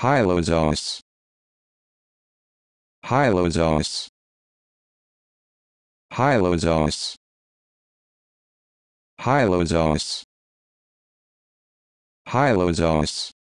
Hylozoos. Hylozoos. Hylozoos. Hylozoos. Hylozoos.